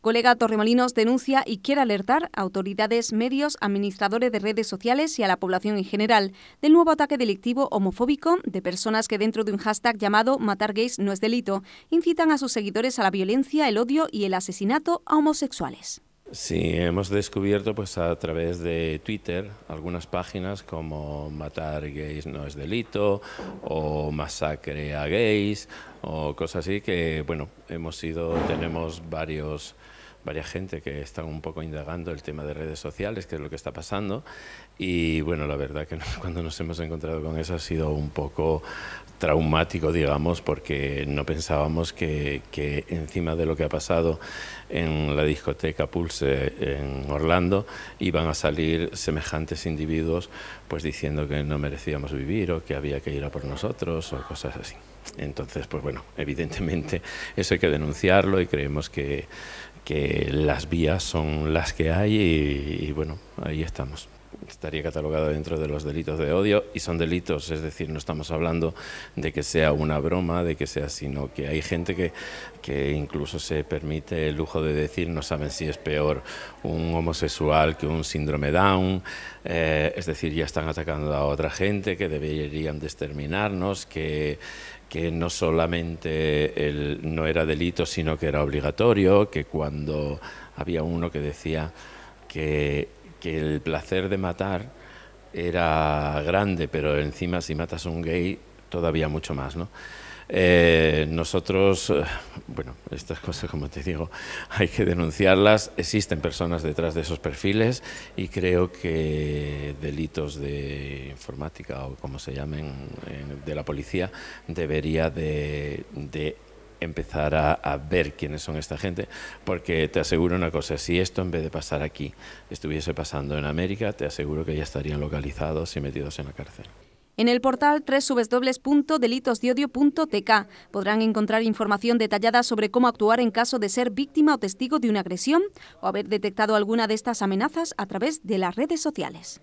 Colega Torremolinos denuncia y quiere alertar a autoridades, medios, administradores de redes sociales y a la población en general del nuevo ataque delictivo homofóbico de personas que dentro de un hashtag llamado Matar no es delito incitan a sus seguidores a la violencia, el odio y el asesinato a homosexuales. Sí, hemos descubierto pues a través de Twitter algunas páginas como matar gays no es delito o masacre a gays o cosas así que bueno, hemos ido tenemos varios varia gente que están un poco indagando el tema de redes sociales, qué es lo que está pasando. Y bueno, la verdad que cuando nos hemos encontrado con eso ha sido un poco traumático, digamos, porque no pensábamos que, que encima de lo que ha pasado en la discoteca Pulse en Orlando iban a salir semejantes individuos pues diciendo que no merecíamos vivir o que había que ir a por nosotros o cosas así. Entonces, pues bueno, evidentemente eso hay que denunciarlo y creemos que, que las vías son las que hay y, y bueno, ahí estamos estaría catalogado dentro de los delitos de odio y son delitos, es decir, no estamos hablando de que sea una broma, de que sea, sino que hay gente que, incluso se permite el lujo de decir no saben si es peor un homosexual que un síndrome Down, eh, es decir, ya están atacando a otra gente que deberían exterminarnos, que no solamente el, no era delito, sino que era obligatorio, que cuando había uno que decía que que el placer de matar era grande, pero encima si matas a un gay todavía mucho más, ¿no? Eh, nosotros, eh, bueno, estas cosas, como te digo, hay que denunciarlas. Existen personas detrás de esos perfiles y creo que delitos de informática o como se llamen eh, de la policía debería de, de empezar a, ver quiénes son esta gente, porque te aseguro una cosa, si esto en vez de pasar aquí estuviese pasando en América, te aseguro que ya estarían localizados y metidos en la cárcel. En el portal www.delitosdiodio.tk podrán encontrar información detallada sobre cómo actuar en caso de ser víctima o testigo de una agresión o haber detectado alguna de estas amenazas a través de las redes sociales.